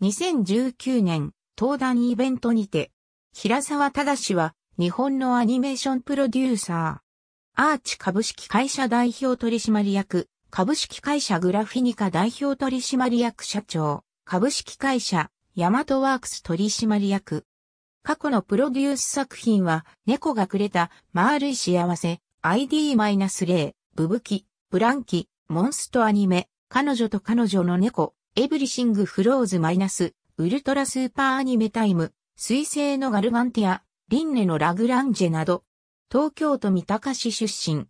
2019年、登壇イベントにて、平沢正は日本のアニメーションプロデューサー、アーチ株式会社代表取締役、株式会社グラフィニカ代表取締役社長、株式会社ヤマトワークス取締役。過去のプロデュース作品は、猫がくれた、丸い幸せ、ID-0、ブブキ、ブランキ、モンストアニメ、彼女と彼女の猫、エブリシングフローズマイナス、ウルトラスーパーアニメタイム、水星のガルガンティア、リンネのラグランジェなど、東京都三鷹市出身。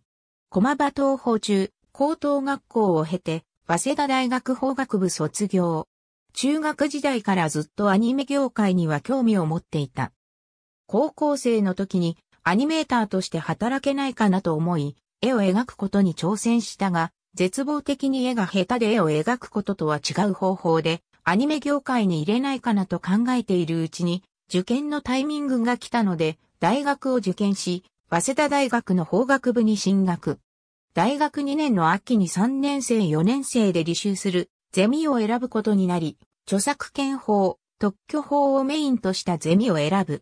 駒場東方中、高等学校を経て、早稲田大学法学部卒業。中学時代からずっとアニメ業界には興味を持っていた。高校生の時にアニメーターとして働けないかなと思い、絵を描くことに挑戦したが、絶望的に絵が下手で絵を描くこととは違う方法で、アニメ業界に入れないかなと考えているうちに、受験のタイミングが来たので、大学を受験し、早稲田大学の法学部に進学。大学2年の秋に3年生4年生で履修する、ゼミを選ぶことになり、著作権法、特許法をメインとしたゼミを選ぶ。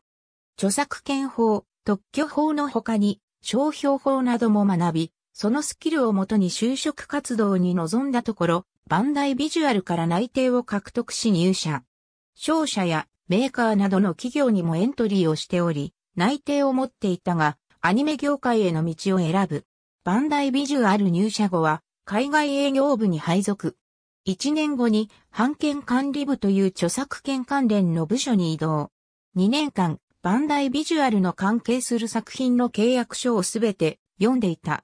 著作権法、特許法の他に、商標法なども学び、そのスキルをもとに就職活動に臨んだところ、バンダイビジュアルから内定を獲得し入社。商社やメーカーなどの企業にもエントリーをしており、内定を持っていたが、アニメ業界への道を選ぶ。バンダイビジュアル入社後は、海外営業部に配属。1年後に、版権管理部という著作権関連の部署に移動。2年間、バンダイビジュアルの関係する作品の契約書をすべて読んでいた。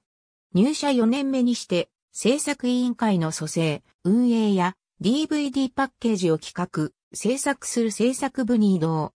入社4年目にして、制作委員会の組成、運営や DVD パッケージを企画、制作する制作部に移動。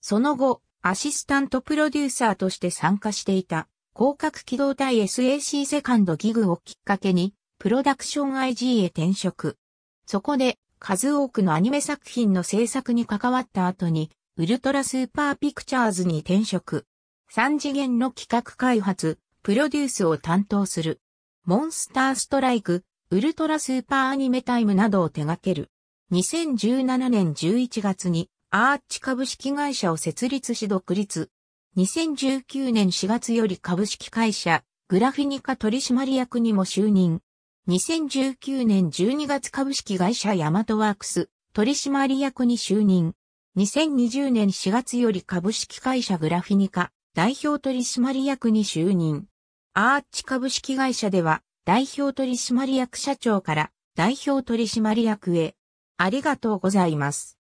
その後、アシスタントプロデューサーとして参加していた、広角機動隊 SAC セカンドギグをきっかけに、プロダクション IG へ転職。そこで、数多くのアニメ作品の制作に関わった後に、ウルトラスーパーピクチャーズに転職。三次元の企画開発、プロデュースを担当する。モンスターストライク、ウルトラスーパーアニメタイムなどを手掛ける。2017年11月にアーチ株式会社を設立し独立。2019年4月より株式会社グラフィニカ取締役にも就任。2019年12月株式会社ヤマトワークス取締役に就任。2020年4月より株式会社グラフィニカ代表取締役に就任。アーチ株式会社では、代表取締役社長から代表取締役へ。ありがとうございます。